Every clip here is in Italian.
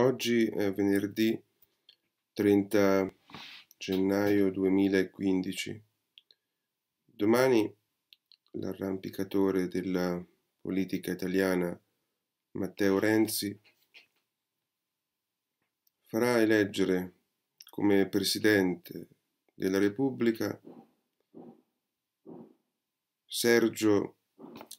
Oggi è venerdì 30 gennaio 2015. Domani l'arrampicatore della politica italiana Matteo Renzi farà eleggere come presidente della Repubblica Sergio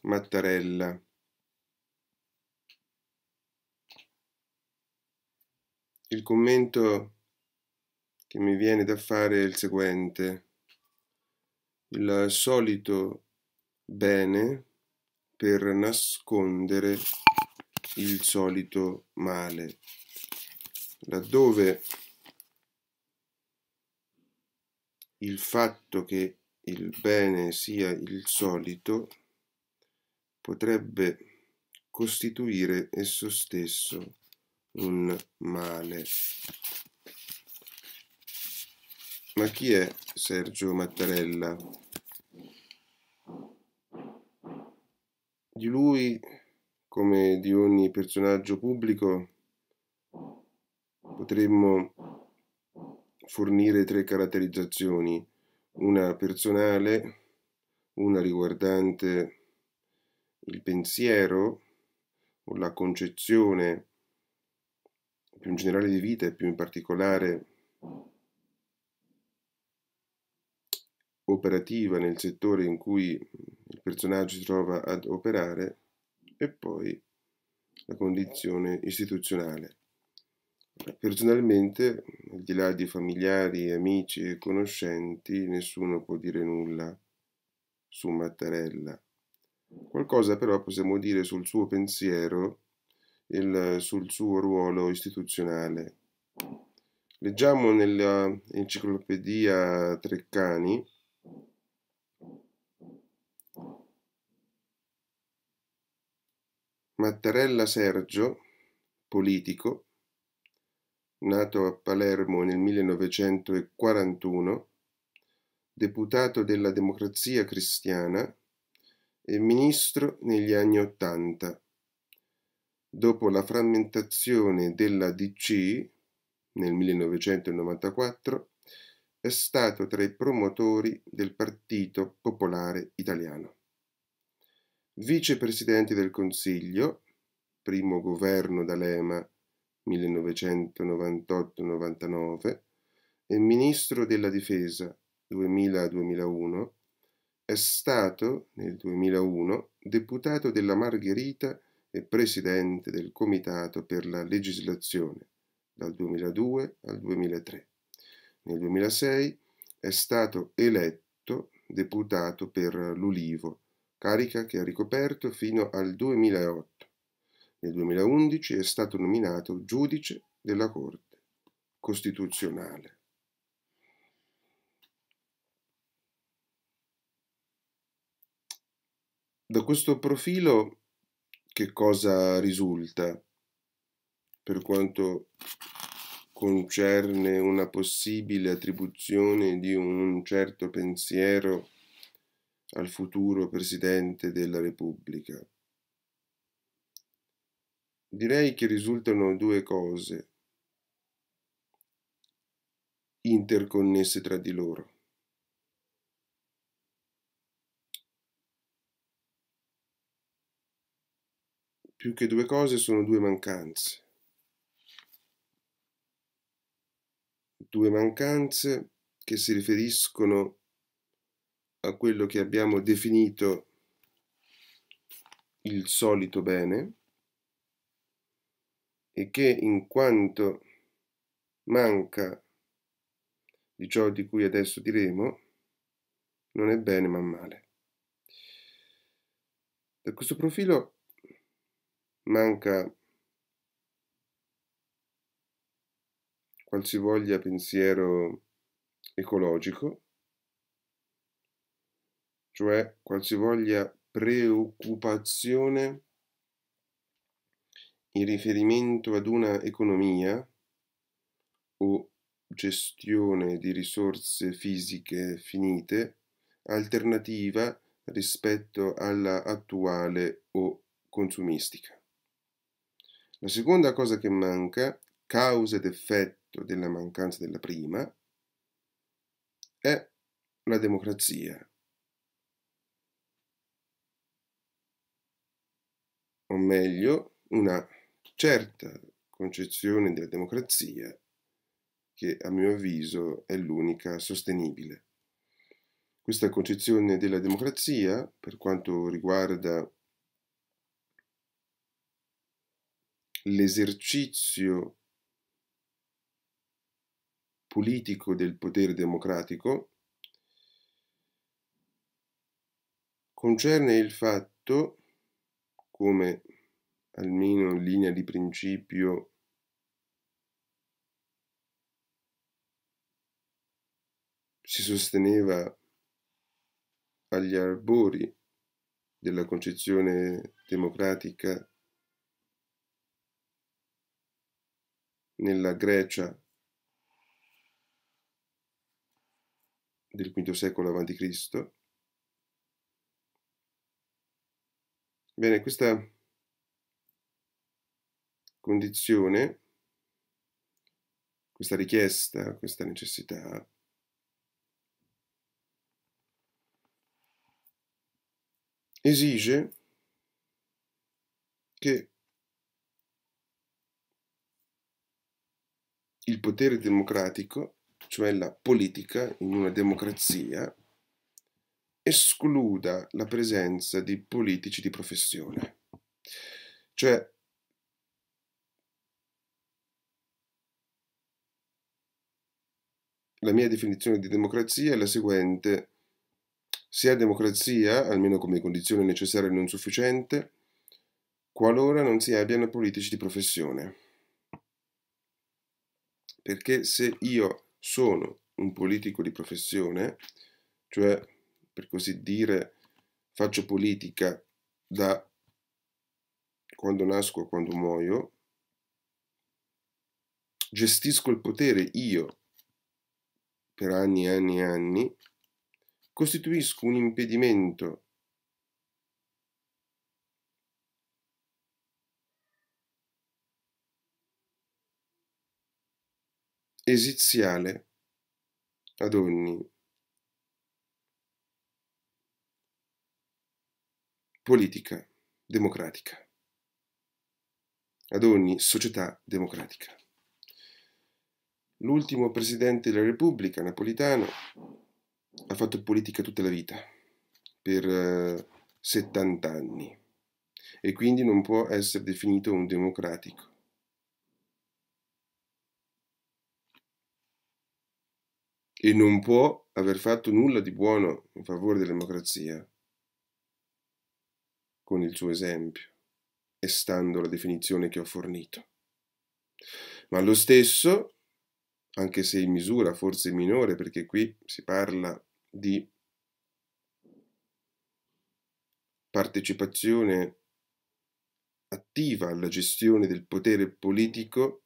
Mattarella il commento che mi viene da fare è il seguente. Il solito bene per nascondere il solito male. Laddove il fatto che il bene sia il solito potrebbe costituire esso stesso un male. Ma chi è Sergio Mattarella? Di lui, come di ogni personaggio pubblico, potremmo fornire tre caratterizzazioni, una personale, una riguardante il pensiero o la concezione più in generale di vita e più in particolare operativa nel settore in cui il personaggio si trova ad operare e poi la condizione istituzionale. Personalmente, al di là di familiari, amici e conoscenti, nessuno può dire nulla su Mattarella. Qualcosa però possiamo dire sul suo pensiero il, sul suo ruolo istituzionale. Leggiamo nell'enciclopedia Treccani Mattarella Sergio, politico, nato a Palermo nel 1941, deputato della Democrazia Cristiana e ministro negli anni Ottanta dopo la frammentazione della DC nel 1994, è stato tra i promotori del Partito Popolare Italiano. Vicepresidente del Consiglio, primo governo D'Alema 1998-99 e ministro della Difesa 2000-2001, è stato nel 2001 deputato della Margherita e presidente del Comitato per la legislazione dal 2002 al 2003. Nel 2006 è stato eletto deputato per l'Ulivo, carica che ha ricoperto fino al 2008. Nel 2011 è stato nominato giudice della Corte Costituzionale. Da questo profilo che cosa risulta per quanto concerne una possibile attribuzione di un certo pensiero al futuro Presidente della Repubblica. Direi che risultano due cose interconnesse tra di loro. più che due cose sono due mancanze. Due mancanze che si riferiscono a quello che abbiamo definito il solito bene e che in quanto manca di ciò di cui adesso diremo, non è bene ma male. Da questo profilo manca qualsivoglia pensiero ecologico, cioè qualsivoglia preoccupazione in riferimento ad una economia o gestione di risorse fisiche finite alternativa rispetto alla attuale o consumistica. La seconda cosa che manca, causa ed effetto della mancanza della prima, è la democrazia. O meglio, una certa concezione della democrazia che a mio avviso è l'unica sostenibile. Questa concezione della democrazia, per quanto riguarda l'esercizio politico del potere democratico concerne il fatto, come almeno in linea di principio si sosteneva agli arbori della concezione democratica nella Grecia del V secolo a.C. Bene, questa condizione, questa richiesta, questa necessità esige che il potere democratico, cioè la politica in una democrazia, escluda la presenza di politici di professione. Cioè, la mia definizione di democrazia è la seguente. Si ha democrazia, almeno come condizione necessaria e non sufficiente, qualora non si abbiano politici di professione perché se io sono un politico di professione, cioè per così dire faccio politica da quando nasco a quando muoio, gestisco il potere io per anni e anni e anni, costituisco un impedimento esiziale ad ogni politica democratica, ad ogni società democratica. L'ultimo presidente della Repubblica, Napolitano, ha fatto politica tutta la vita, per 70 eh, anni, e quindi non può essere definito un democratico. e non può aver fatto nulla di buono in favore della democrazia con il suo esempio e stando alla definizione che ho fornito. Ma lo stesso, anche se in misura forse minore, perché qui si parla di partecipazione attiva alla gestione del potere politico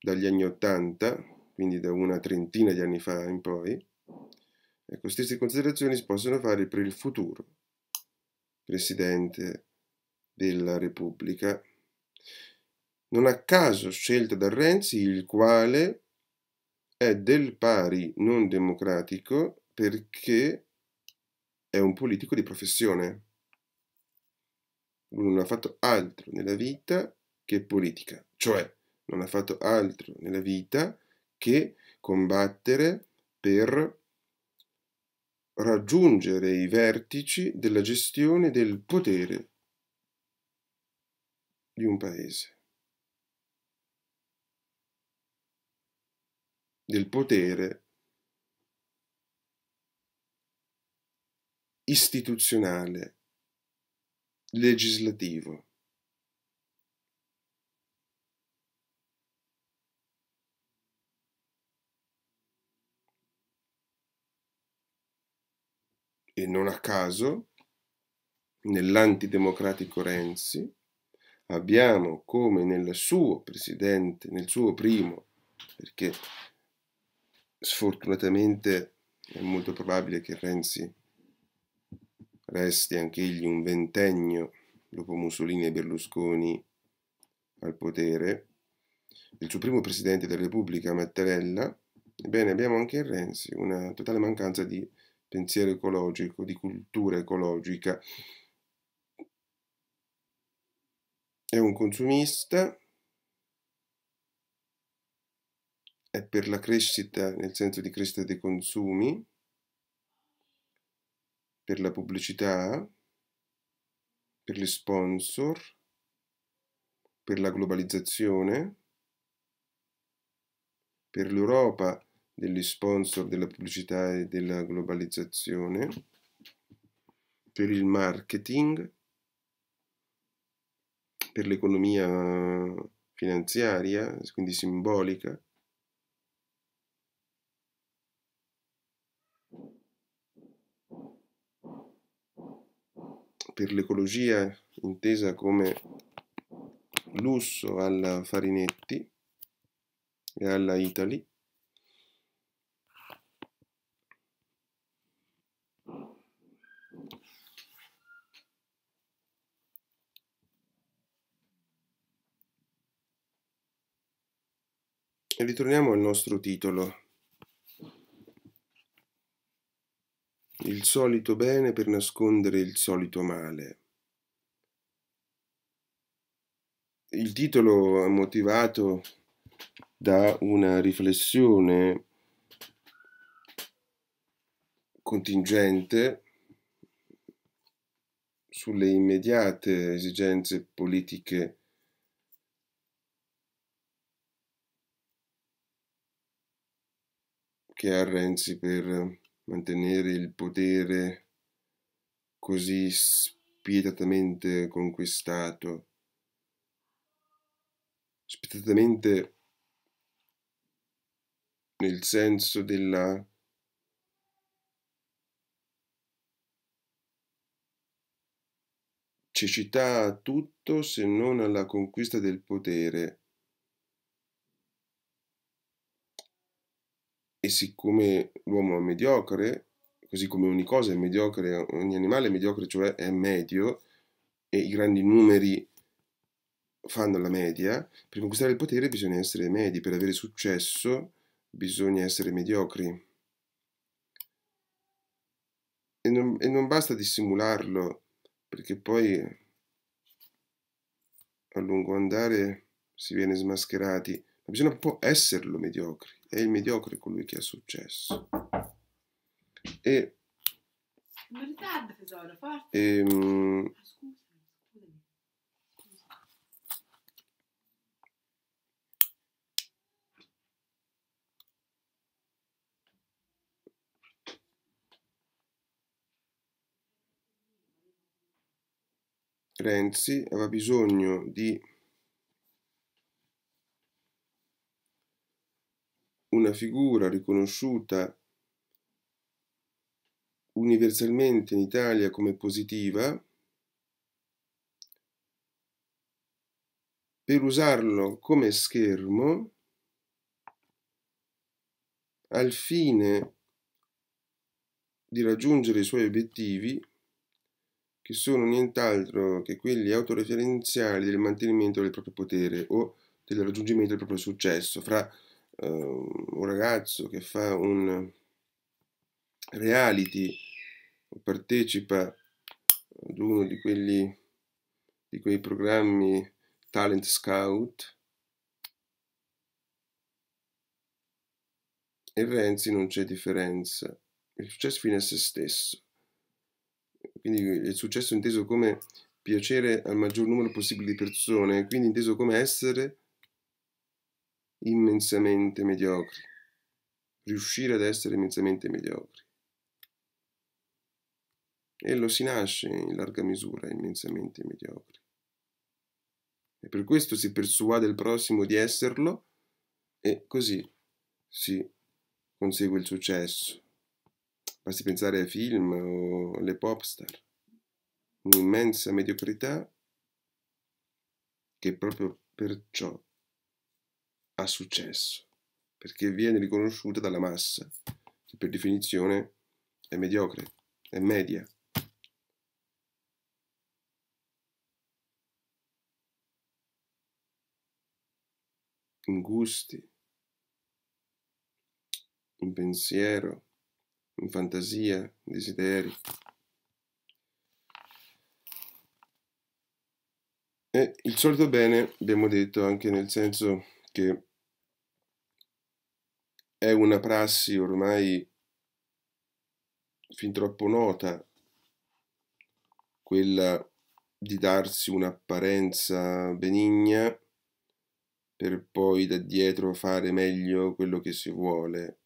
dagli anni Ottanta quindi da una trentina di anni fa in poi, ecco, stesse considerazioni si possono fare per il futuro Presidente della Repubblica. Non a caso scelto da Renzi, il quale è del pari non democratico perché è un politico di professione. Lui non ha fatto altro nella vita che politica, cioè non ha fatto altro nella vita che che combattere per raggiungere i vertici della gestione del potere di un paese. Del potere istituzionale, legislativo. e non a caso nell'antidemocratico Renzi abbiamo come nel suo presidente, nel suo primo, perché sfortunatamente è molto probabile che Renzi resti anch'egli un ventennio dopo Mussolini e Berlusconi al potere, il suo primo presidente della Repubblica Mattarella, ebbene abbiamo anche in Renzi una totale mancanza di pensiero ecologico, di cultura ecologica. È un consumista, è per la crescita, nel senso di crescita dei consumi, per la pubblicità, per gli sponsor, per la globalizzazione, per l'Europa degli sponsor della pubblicità e della globalizzazione, per il marketing, per l'economia finanziaria, quindi simbolica, per l'ecologia intesa come lusso alla Farinetti e alla Italy, e ritorniamo al nostro titolo. Il solito bene per nascondere il solito male. Il titolo è motivato da una riflessione contingente sulle immediate esigenze politiche che ha Renzi per mantenere il potere così spietatamente conquistato, spietatamente nel senso della cecità a tutto se non alla conquista del potere e siccome l'uomo è mediocre, così come ogni cosa è mediocre, ogni animale è mediocre, cioè è medio, e i grandi numeri fanno la media, per conquistare il potere bisogna essere medi, per avere successo bisogna essere mediocri. E non, e non basta dissimularlo, perché poi a lungo andare si viene smascherati, ma bisogna un po' esserlo mediocri è il mediocre colui che ha successo. E... e um, ehm, ah, Renzi aveva bisogno di una figura riconosciuta universalmente in Italia come positiva, per usarlo come schermo al fine di raggiungere i suoi obiettivi che sono nient'altro che quelli autoreferenziali del mantenimento del proprio potere o del raggiungimento del proprio successo. Fra uh, un ragazzo che fa un reality o partecipa ad uno di, quelli, di quei programmi Talent Scout e Renzi non c'è differenza. Il successo fine a se stesso. Quindi il successo inteso come piacere al maggior numero possibile di persone, quindi inteso come essere immensamente mediocri, riuscire ad essere immensamente mediocri. E lo si nasce in larga misura immensamente mediocri. E per questo si persuade il prossimo di esserlo e così si consegue il successo. Basti pensare ai film o alle pop star. Un'immensa mediocrità che proprio perciò ha successo, perché viene riconosciuta dalla massa, che per definizione è mediocre, è media. In gusti, in pensiero, in fantasia, in desideri. E il solito bene, abbiamo detto anche nel senso che è una prassi ormai fin troppo nota, quella di darsi un'apparenza benigna per poi da dietro fare meglio quello che si vuole.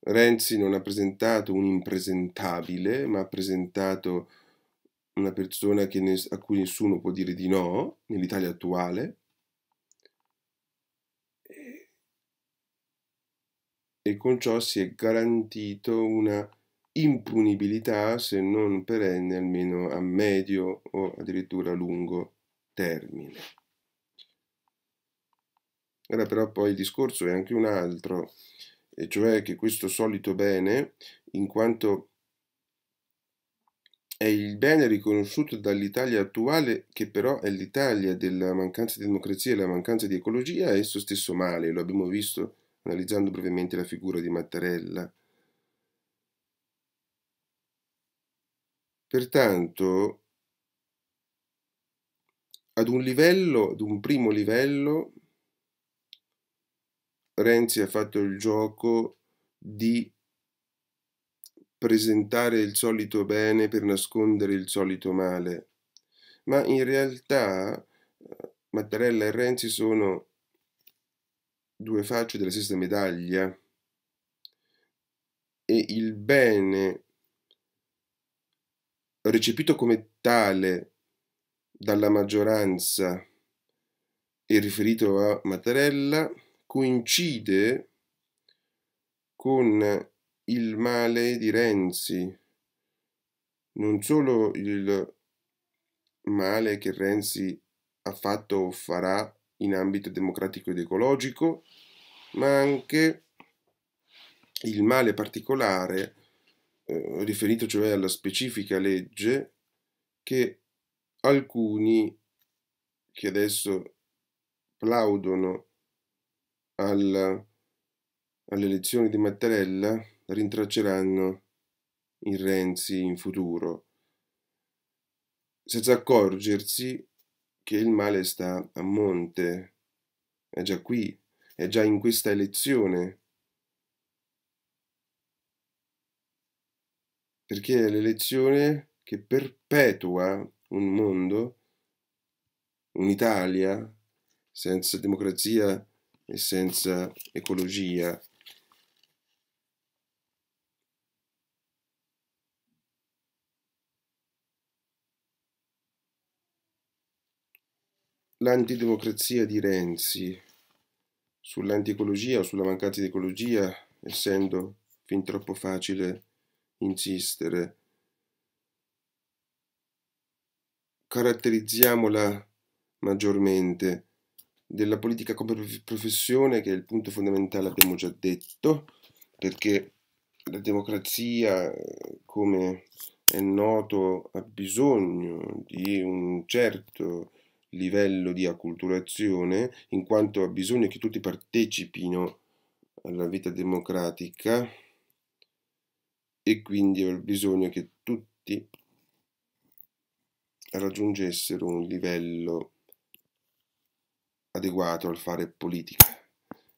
Renzi non ha presentato un impresentabile, ma ha presentato una persona ne, a cui nessuno può dire di no nell'Italia attuale, e con ciò si è garantito una impunibilità se non perenne almeno a medio o addirittura lungo termine. Ora però poi il discorso è anche un altro, e cioè che questo solito bene, in quanto è il bene riconosciuto dall'Italia attuale, che però è l'Italia della mancanza di democrazia e la mancanza di ecologia, è esso stesso male, lo abbiamo visto analizzando brevemente la figura di Mattarella. Pertanto, ad un livello, ad un primo livello, Renzi ha fatto il gioco di presentare il solito bene per nascondere il solito male, ma in realtà eh, Mattarella e Renzi sono due facce della stessa medaglia e il bene recepito come tale dalla maggioranza e riferito a Mattarella coincide con il male di Renzi, non solo il male che Renzi ha fatto o farà in ambito democratico ed ecologico, ma anche il male particolare, eh, riferito cioè alla specifica legge, che alcuni che adesso plaudono alla, alle elezioni di Mattarella rintracceranno in Renzi in futuro, senza accorgersi che il male sta a monte, è già qui, è già in questa elezione. Perché è l'elezione che perpetua un mondo, un'Italia, senza democrazia e senza ecologia, l'antidemocrazia di Renzi sull'antiecologia o sulla mancanza di ecologia, essendo fin troppo facile insistere. Caratterizziamola maggiormente della politica come professione, che è il punto fondamentale, abbiamo già detto, perché la democrazia, come è noto, ha bisogno di un certo livello di acculturazione, in quanto ha bisogno che tutti partecipino alla vita democratica e quindi ho bisogno che tutti raggiungessero un livello adeguato al fare politica.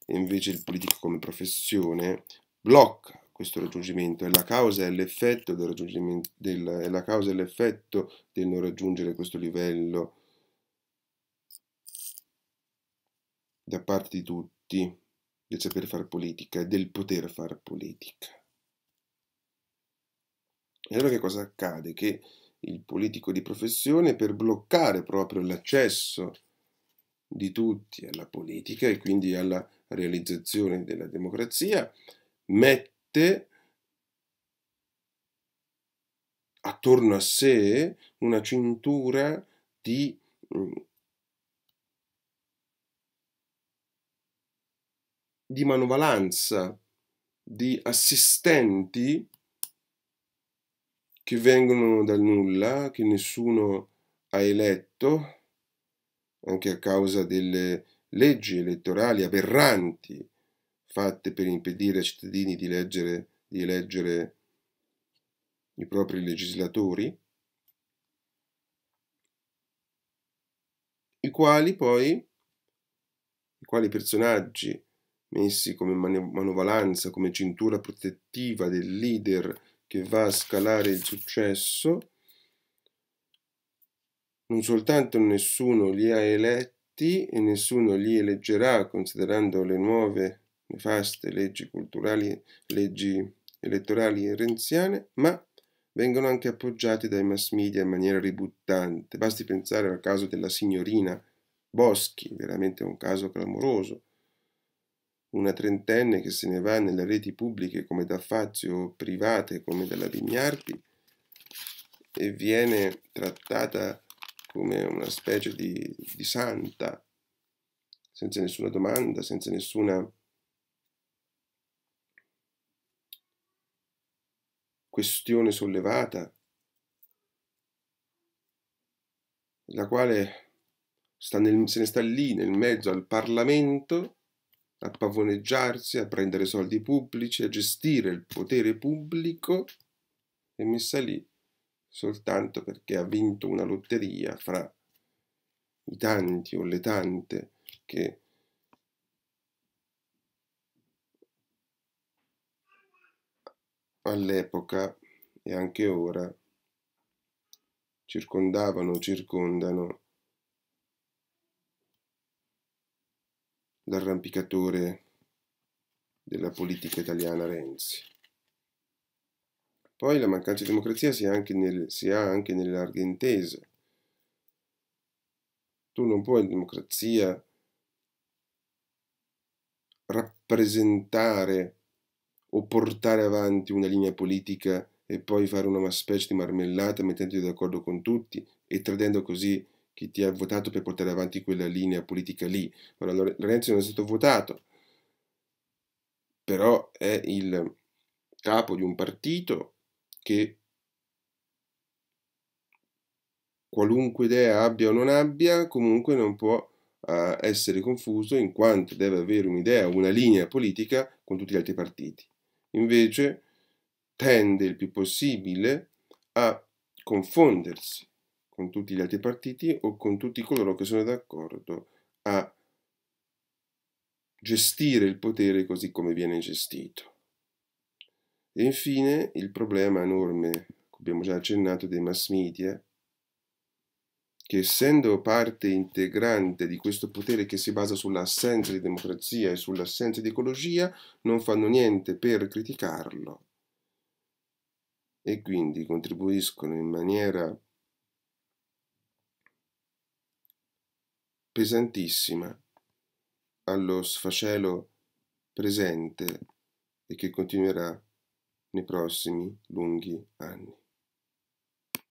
E invece il politico come professione blocca questo raggiungimento e la causa e l'effetto del raggiungimento del, è la causa e l'effetto del non raggiungere questo livello da parte di tutti del sapere fare politica e del poter fare politica. E allora che cosa accade? Che il politico di professione per bloccare proprio l'accesso di tutti alla politica e quindi alla realizzazione della democrazia mette attorno a sé una cintura di di manovalanza, di assistenti che vengono dal nulla, che nessuno ha eletto, anche a causa delle leggi elettorali aberranti fatte per impedire ai cittadini di, leggere, di eleggere i propri legislatori, i quali poi, i quali personaggi messi come manovalanza, come cintura protettiva del leader che va a scalare il successo, non soltanto nessuno li ha eletti e nessuno li eleggerà considerando le nuove nefaste leggi culturali, leggi elettorali renziane, ma vengono anche appoggiati dai mass media in maniera ributtante. Basti pensare al caso della signorina Boschi, veramente un caso clamoroso, una trentenne che se ne va nelle reti pubbliche come da Fazio private come dalla Vignardi e viene trattata come una specie di, di santa, senza nessuna domanda, senza nessuna questione sollevata, la quale nel, se ne sta lì nel mezzo al Parlamento a pavoneggiarsi, a prendere soldi pubblici, a gestire il potere pubblico, è messa lì soltanto perché ha vinto una lotteria fra i tanti o le tante che all'epoca e anche ora circondavano, circondano l'arrampicatore della politica italiana Renzi. Poi la mancanza di democrazia si ha anche, nel, si ha anche nelle larghe intese. Tu non puoi in democrazia rappresentare o portare avanti una linea politica e poi fare una specie di marmellata mettendoti d'accordo con tutti e tradendo così chi ti ha votato per portare avanti quella linea politica lì. Ora, Lorenzo non è stato votato, però è il capo di un partito che qualunque idea abbia o non abbia, comunque non può uh, essere confuso in quanto deve avere un'idea, una linea politica con tutti gli altri partiti. Invece tende il più possibile a confondersi con tutti gli altri partiti o con tutti coloro che sono d'accordo a gestire il potere così come viene gestito. E infine il problema enorme, abbiamo già accennato, dei mass media, che essendo parte integrante di questo potere che si basa sull'assenza di democrazia e sull'assenza di ecologia, non fanno niente per criticarlo e quindi contribuiscono in maniera pesantissima allo sfacelo presente e che continuerà nei prossimi lunghi anni.